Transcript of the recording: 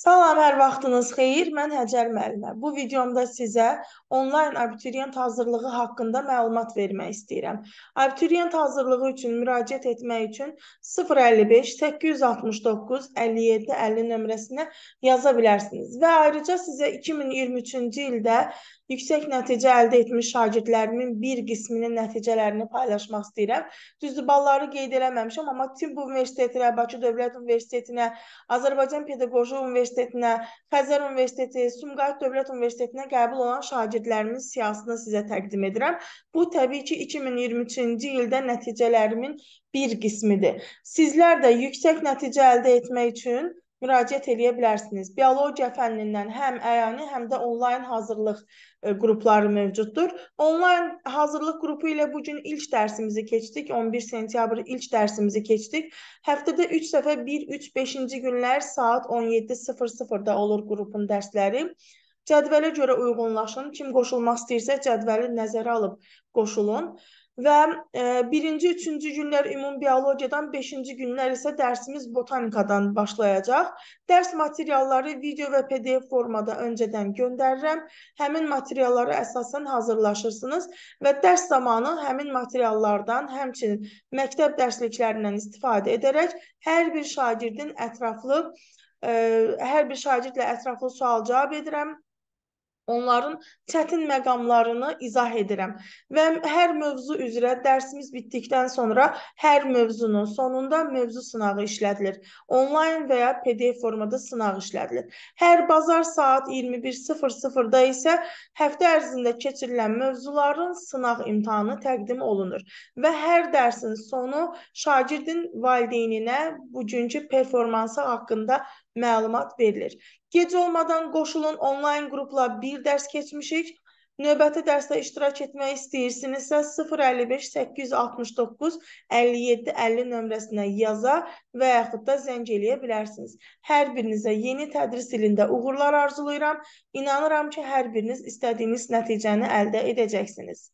Salam, hər vaxtınız xeyir. Mən Həcər müəllimə. Bu videomda sizə onlayn abituriyent hazırlığı haqqında məlumat vermək istəyirəm. Abituriyent hazırlığı üçün müraciət etmək üçün 055 869 57 50 nömrəsinə yaza bilərsiniz. Və ayrıca sizə 2023-cü ildə yüksək nəticə əldə etmiş şagirdlərimin bir qisminin nəticələrini paylaşmaq istəyirəm. Düzdür, balları qeyd eləməmişəm, amma Tibb Universitetinə, Bakı Dövlət Universitetinə, Azərbaycan Pedaqoji Universitetinə, Xəzər Universiteti, Sumqayıt Dövlət Universitetinə qəbul olan şagirdlərimin siyahısını sizə təqdim edirəm. Bu təbii ki, 2023-cü ildə nəticələrimin bir qismidir. Sizlər də yüksək nəticə əldə etmək üçün müraciət eləyə bilərsiniz. Biologiya fənnindən həm əyani, həm də onlayn hazırlıq e, qrupları mövcuddur. Onlayn hazırlıq qrupu ilə bu gün ilk dərsimizi keçdik. 11 sentyabr ilk dərsimizi keçdik. Həftədə 3 dəfə 1, 3, 5-ci günlər saat 17:00-da olur qrupun dərsləri. Cədvələ görə uyğunlaşın. Kim qoşulmaq istəyirsə cədvəli nəzərə alıb qoşulun və e, birinci, üçüncü günlər ümumi biologiyadan, beşinci günlər isə dərsimiz botanikadan başlayacaq. Dərs materialları video və PDF formada öncədən göndərirəm. Həmin materiallara əsasən hazırlaşırsınız və dərs zamanı həmin materiallardan, həmçinin məktəb dərsliklərindən istifadə edərək hər bir şagirdin ətraflı, ə, e, hər bir şagirdlə ətraflı sual cavab edirəm Onların çətin məqamlarını izah edirəm və hər mövzu üzrə dərsimiz bitdikdən sonra hər mövzunun sonunda mövzu sınağı işlədilir. Onlayn və ya PDF formada sınaq işlədilir. Hər bazar saat 21:00-da isə həftə ərzində keçirilən mövzuların sınaq imtahanı təqdim olunur və hər dərsin sonu şagirdin valideyninə bugünkü performansı haqqında məlumat verilir. Gec olmadan qoşulun onlayn qrupla bir dərs keçmişik. Növbəti dərsdə iştirak etmək istəyirsinizsə 055 869 57 50 nömrəsinə yaza və yaxud da zəng eləyə bilərsiniz. Hər birinizə yeni tədris ilində uğurlar arzulayıram. İnanıram ki, hər biriniz istədiyiniz nəticəni əldə edəcəksiniz.